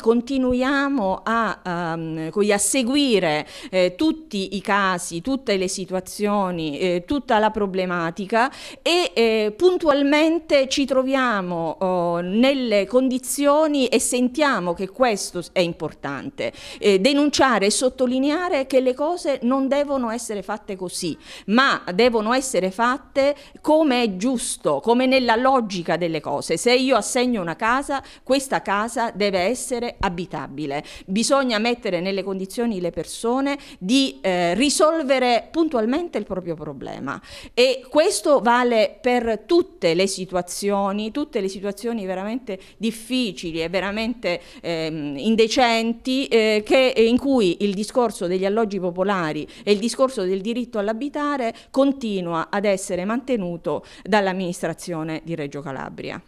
continuiamo a, um, a seguire eh, tutti i casi, tutte le situazioni, eh, tutta la problematica e eh, puntualmente ci troviamo oh, nelle condizioni e sentiamo che questo è importante, eh, denunciare e sottolineare che le cose non devono essere fatte così, ma devono essere fatte come è giusto, come nella logica delle cose. Se io assegno una casa, questa casa deve essere abitabile. Bisogna mettere nelle condizioni le persone di eh, risolvere puntualmente il proprio problema e questo vale per tutte le situazioni, tutte le situazioni veramente difficili e veramente ehm, indecenti eh, che, in cui il discorso degli alloggi popolari e il discorso del diritto all'abitare continua ad essere mantenuto dall'amministrazione di Reggio Calabria.